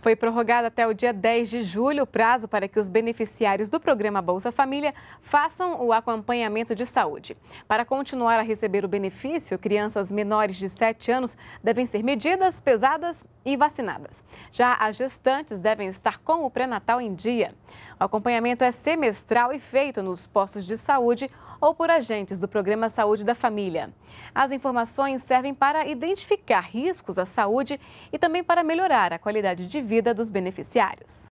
Foi prorrogado até o dia 10 de julho o prazo para que os beneficiários do programa Bolsa Família façam o acompanhamento de saúde. Para continuar a receber o benefício, crianças menores de 7 anos devem ser medidas, pesadas e vacinadas. Já as gestantes devem estar com o pré-natal em dia. O acompanhamento é semestral e feito nos postos de saúde ou por agentes do Programa Saúde da Família. As informações servem para identificar riscos à saúde e também para melhorar a qualidade de vida dos beneficiários.